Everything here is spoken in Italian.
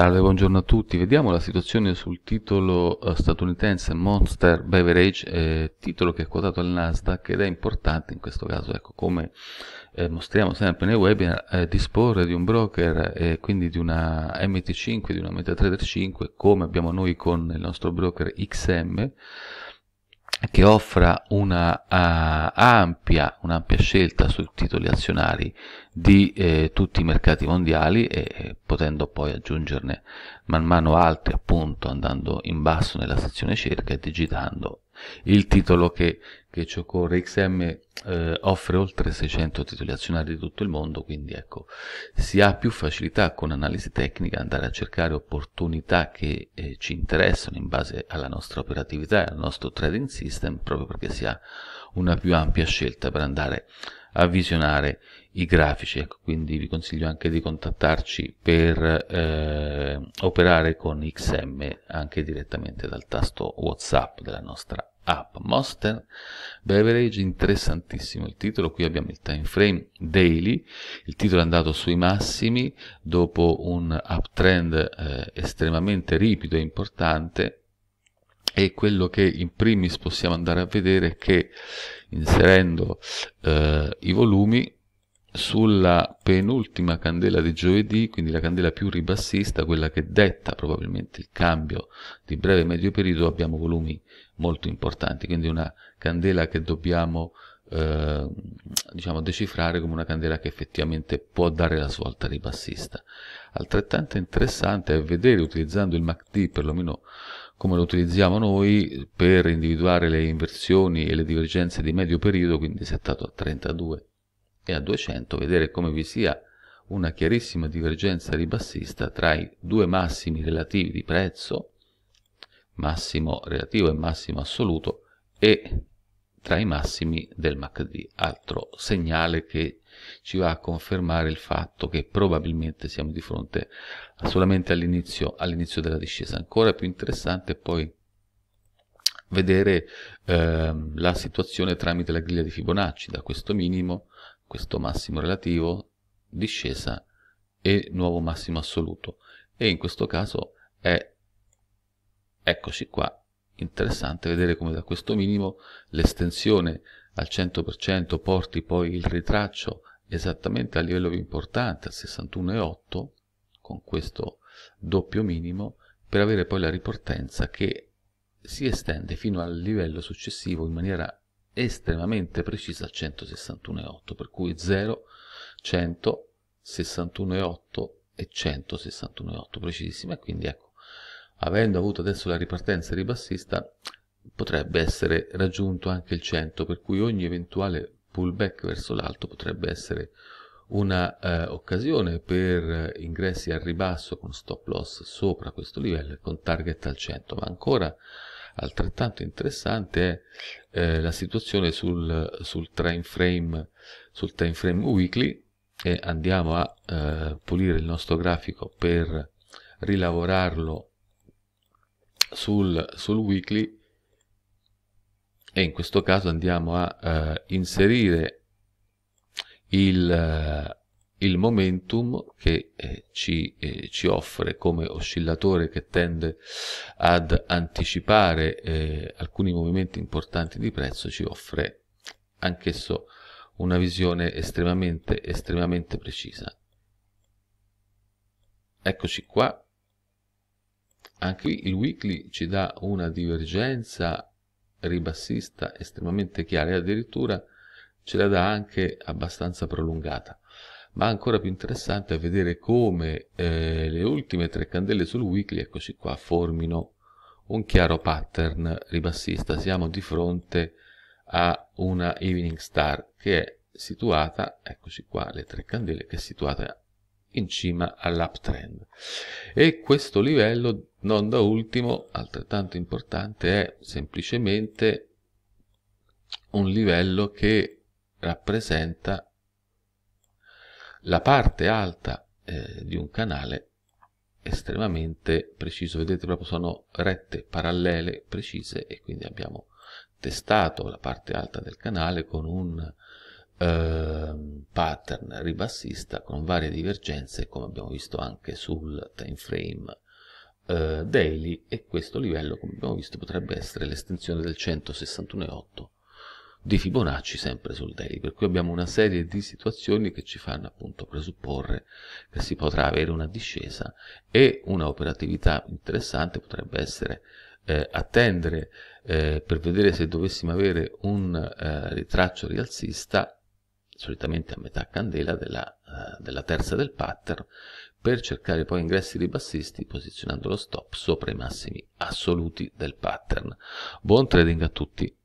Salve, buongiorno a tutti. Vediamo la situazione sul titolo eh, statunitense Monster Beverage, eh, titolo che è quotato al Nasdaq ed è importante in questo caso, ecco, come eh, mostriamo sempre nei webinar, eh, disporre di un broker e eh, quindi di una MT5, di una MetaTrader 5, come abbiamo noi con il nostro broker XM, che offra una uh, ampia, un'ampia scelta sui titoli azionari di eh, tutti i mercati mondiali e potendo poi aggiungerne man mano altri appunto andando in basso nella sezione cerca e digitando il titolo che, che ci occorre. XM eh, offre oltre 600 titoli azionari di tutto il mondo, quindi ecco, si ha più facilità con analisi tecnica andare a cercare opportunità che eh, ci interessano in base alla nostra operatività e al nostro trading system, proprio perché si ha una più ampia scelta per andare a a visionare i grafici, ecco, quindi vi consiglio anche di contattarci per eh, operare con XM anche direttamente dal tasto WhatsApp della nostra app. Monster Beverage, interessantissimo il titolo, qui abbiamo il time frame daily, il titolo è andato sui massimi dopo un uptrend eh, estremamente ripido e importante, e quello che in primis possiamo andare a vedere è che inserendo eh, i volumi sulla penultima candela di giovedì, quindi la candela più ribassista, quella che detta probabilmente il cambio di breve e medio periodo, abbiamo volumi molto importanti, quindi una candela che dobbiamo Ehm, diciamo, decifrare come una candela che effettivamente può dare la svolta ribassista. Altrettanto interessante è vedere utilizzando il MACD, perlomeno come lo utilizziamo noi, per individuare le inversioni e le divergenze di medio periodo, quindi settato a 32 e a 200, vedere come vi sia una chiarissima divergenza ribassista tra i due massimi relativi di prezzo, massimo relativo e massimo assoluto, e tra i massimi del MACD, altro segnale che ci va a confermare il fatto che probabilmente siamo di fronte solamente all'inizio, all della discesa. Ancora più interessante poi vedere eh, la situazione tramite la griglia di Fibonacci, da questo minimo, questo massimo relativo, discesa e nuovo massimo assoluto. E in questo caso è, eccoci qua, interessante vedere come da questo minimo l'estensione al 100% porti poi il ritraccio esattamente al livello più importante, al 61,8, con questo doppio minimo, per avere poi la riportenza che si estende fino al livello successivo in maniera estremamente precisa al 161,8, per cui 0, 100, 61,8 e 161,8 precisissima, quindi ecco, avendo avuto adesso la ripartenza ribassista, potrebbe essere raggiunto anche il 100, per cui ogni eventuale pullback verso l'alto potrebbe essere una eh, occasione per ingressi al ribasso con stop loss sopra questo livello e con target al 100, ma ancora altrettanto interessante è eh, la situazione sul, sul, time frame, sul time frame weekly e andiamo a eh, pulire il nostro grafico per rilavorarlo sul, sul weekly e in questo caso andiamo a uh, inserire il, eh, il, momentum che eh, ci, eh, ci, offre come oscillatore che tende ad anticipare eh, alcuni movimenti importanti di prezzo ci offre anch'esso una visione estremamente estremamente precisa eccoci qua anche qui il weekly ci dà una divergenza ribassista estremamente chiara e addirittura ce la dà anche abbastanza prolungata ma ancora più interessante è vedere come eh, le ultime tre candele sul weekly eccoci qua formino un chiaro pattern ribassista siamo di fronte a una evening star che è situata eccoci qua le tre candele che è situata in cima all'uptrend. E questo livello, non da ultimo, altrettanto importante, è semplicemente un livello che rappresenta la parte alta eh, di un canale estremamente preciso. Vedete proprio sono rette parallele precise e quindi abbiamo testato la parte alta del canale con un Ehm, pattern ribassista con varie divergenze come abbiamo visto anche sul time frame eh, daily e questo livello come abbiamo visto potrebbe essere l'estensione del 161,8 di Fibonacci sempre sul daily per cui abbiamo una serie di situazioni che ci fanno appunto presupporre che si potrà avere una discesa e una operatività interessante potrebbe essere eh, attendere eh, per vedere se dovessimo avere un eh, ritraccio rialzista solitamente a metà candela della, uh, della terza del pattern, per cercare poi ingressi ribassisti posizionando lo stop sopra i massimi assoluti del pattern. Buon trading a tutti!